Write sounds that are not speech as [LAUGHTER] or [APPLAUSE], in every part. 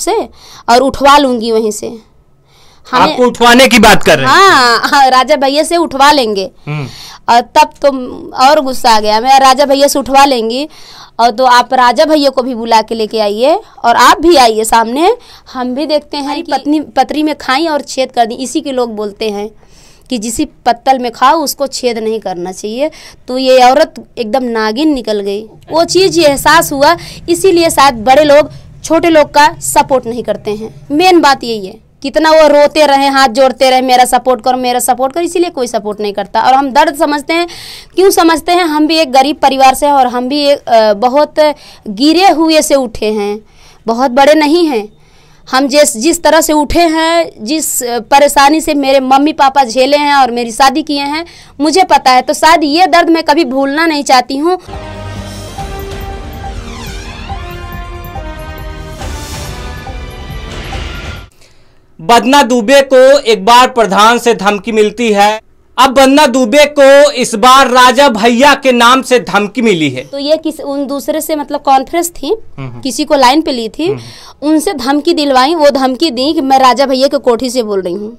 से और उठवा लूंगी वहीं से हमें आपको उठवाने की बात कर रहे हैं हाँ, हाँ राजा भैया से उठवा लेंगे हम्म। और तब तो और गुस्सा आ गया मैं राजा भैया से उठवा लेंगी और तो आप राजा भैया को भी बुला के लेके आइए और आप भी आइए सामने हम भी देखते हैं हाँ कि पत्नी पतरी में खाई और छेद कर दी इसी के लोग बोलते हैं कि जिस पत्तल में खाओ उसको छेद नहीं करना चाहिए तो ये औरत एकदम नागिन निकल गई वो चीज़ एहसास हुआ इसीलिए शायद बड़े लोग छोटे लोग का सपोर्ट नहीं करते हैं मेन बात यही है कितना वो रोते रहे हाथ जोड़ते रहे मेरा सपोर्ट करो मेरा सपोर्ट करो इसीलिए कोई सपोर्ट नहीं करता और हम दर्द समझते हैं क्यों समझते हैं हम भी एक गरीब परिवार से हैं और हम भी एक बहुत गिरे हुए से उठे हैं बहुत बड़े नहीं हैं हम जिस जिस तरह से उठे हैं जिस परेशानी से मेरे मम्मी पापा झेले हैं और मेरी शादी किए हैं मुझे पता है तो शायद ये दर्द मैं कभी भूलना नहीं चाहती हूँ बदना दुबे को एक बार प्रधान से धमकी मिलती है अब बन्ना दुबे को इस बार राजा भैया के नाम से धमकी मिली है तो ये किस उन दूसरे से मतलब कॉन्फ्रेंस थी हम्म, हम्म। किसी को लाइन पे ली थी हम्म। उनसे धमकी दिलवाई वो धमकी दी कि मैं राजा भैया के कोठी से बोल रही हूँ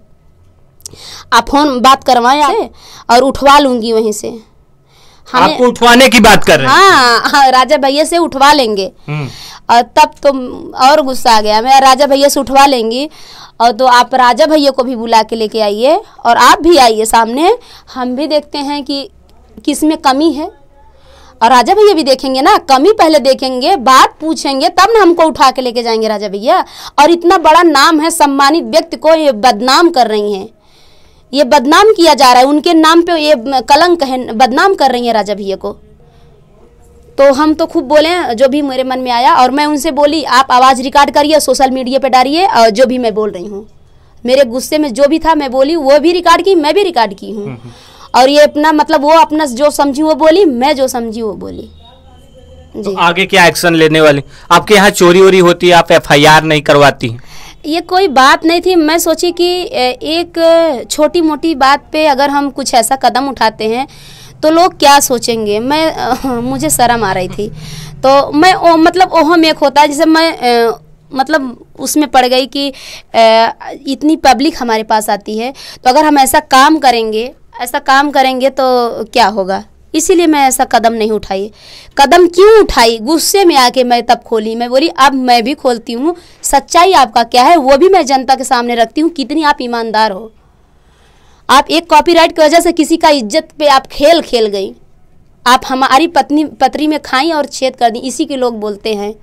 आप फोन बात करवाए हाँ। और उठवा लूंगी वहीं से आपको उठवाने की बात कर रहे हैं हाँ, हाँ राजा भैया से उठवा लेंगे हम्म। और तब तो और गुस्सा आ गया मैं राजा भैया से उठवा लेंगी और तो आप राजा भैया को भी बुला के लेके आइए और आप भी आइए सामने हम भी देखते हैं कि किस में कमी है और राजा भैया भी देखेंगे ना कमी पहले देखेंगे बात पूछेंगे तब ना हमको उठा के लेके जाएंगे राजा भैया और इतना बड़ा नाम है सम्मानित व्यक्ति को ये बदनाम कर रही हैं ये बदनाम किया जा रहा है उनके नाम पे ये कलंक है बदनाम कर रही है राजा भैया को तो हम तो खूब बोले जो भी मेरे मन में आया और मैं उनसे बोली आप आवाज़ रिकॉर्ड करिए सोशल मीडिया पे डालिए और जो भी मैं बोल रही हूँ मेरे गुस्से में जो भी था मैं बोली वो भी रिकॉर्ड की मैं भी रिकॉर्ड की हूँ हम्म, हम्म। और ये अपना मतलब वो अपना जो समझी वो बोली मैं जो समझी वो बोली तो आगे क्या एक्शन लेने वाले आपके यहाँ चोरी वोरी होती है आप एफ नहीं करवाती ये कोई बात नहीं थी मैं सोची कि एक छोटी मोटी बात पे अगर हम कुछ ऐसा कदम उठाते हैं तो लोग क्या सोचेंगे मैं आ, [LAUGHS] मुझे शर्म आ रही थी तो मैं ओ, मतलब ओहम एक होता है जैसे मैं आ, मतलब उसमें पड़ गई कि आ, इतनी पब्लिक हमारे पास आती है तो अगर हम ऐसा काम करेंगे ऐसा काम करेंगे तो क्या होगा इसीलिए मैं ऐसा कदम नहीं उठाई कदम क्यों उठाई गुस्से में आके मैं तब खोली मैं बोली अब मैं भी खोलती हूँ सच्चाई आपका क्या है वो भी मैं जनता के सामने रखती हूँ कितनी आप ईमानदार हो आप एक कॉपीराइट की वजह से किसी का इज्जत पे आप खेल खेल गई आप हमारी पत्नी पत्री में खाई और छेद कर दी इसी के लोग बोलते हैं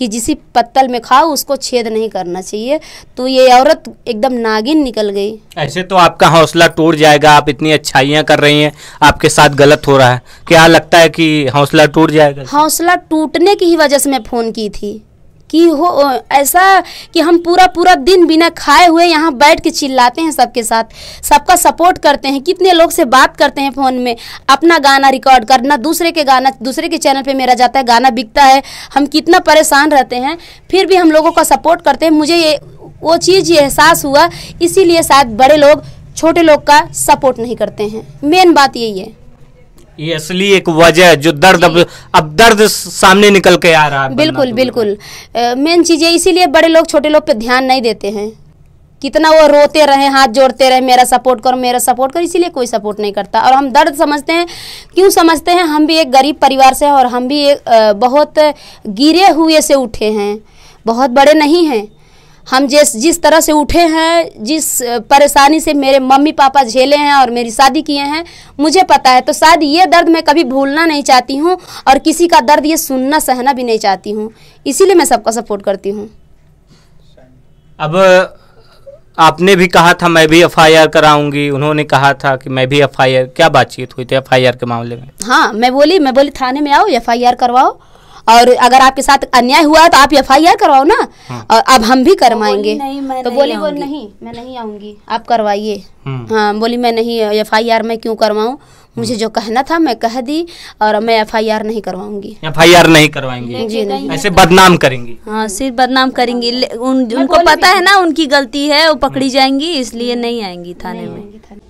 कि जिसी पत्तल में खाओ उसको छेद नहीं करना चाहिए तो ये औरत एकदम नागिन निकल गई ऐसे तो आपका हौसला टूट जाएगा आप इतनी अच्छाइयाँ कर रही हैं आपके साथ गलत हो रहा है क्या लगता है कि हौसला टूट जाएगा हौसला टूटने की ही वजह से मैं फ़ोन की थी कि हो ऐसा कि हम पूरा पूरा दिन बिना खाए हुए यहाँ बैठ के चिल्लाते हैं सबके साथ सबका सपोर्ट करते हैं कितने लोग से बात करते हैं फ़ोन में अपना गाना रिकॉर्ड करना दूसरे के गाना दूसरे के चैनल पर मेरा जाता है गाना बिकता है हम कितना परेशान रहते हैं फिर भी हम लोगों का सपोर्ट करते हैं मुझे ये वो चीज़ ये एहसास हुआ इसीलिए शायद बड़े लोग छोटे लोग का सपोर्ट नहीं करते हैं मेन बात यही है ये असली एक वजह है जो दर्द अब अब दर्द सामने निकल के आ रहा है बिल्कुल बिल्कुल मेन चीज़ है इसीलिए बड़े लोग छोटे लोग पे ध्यान नहीं देते हैं कितना वो रोते रहे हाथ जोड़ते रहे मेरा सपोर्ट करो मेरा सपोर्ट करो इसीलिए कोई सपोर्ट नहीं करता और हम दर्द समझते हैं क्यों समझते हैं हम भी एक गरीब परिवार से हैं और हम भी एक बहुत गिरे हुए से उठे हैं बहुत बड़े नहीं हैं हम जिस जिस तरह से उठे हैं जिस परेशानी से मेरे मम्मी पापा झेले हैं और मेरी शादी किए हैं मुझे पता है तो शायद ये दर्द मैं कभी भूलना नहीं चाहती हूँ और किसी का दर्द ये सुनना सहना भी नहीं चाहती हूँ इसीलिए मैं सबका सपोर्ट करती हूँ अब आपने भी कहा था मैं भी एफ आई आर कराऊंगी उन्होंने कहा था कि मैं भी एफ आई आर क्या बातचीत हुई थी एफ आई आर के मामले में हाँ मैं बोली मैं बोली थाने में आओ एफ आई आर करवाओ और अगर आपके साथ अन्याय हुआ तो आप एफ आई आर करवाओ ना हाँ। और अब हम भी करवाएंगे तो बोली वो नहीं मैं नहीं आऊंगी आप करवाइए हाँ, हाँ बोली मैं नहीं एफ आई आर मैं क्यों करवाऊँ मुझे जो कहना था मैं कह दी और मैं एफ आई आर नहीं करवाऊंगी एफ आई आर नहीं करवाएंगी जी नहीं ऐसे बदनाम करेंगी हाँ सिर्फ बदनाम करेंगी हाँ। उन, उनको पता है ना उनकी गलती है वो पकड़ी हाँ। जाएंगी इसलिए नहीं आएंगी थाने में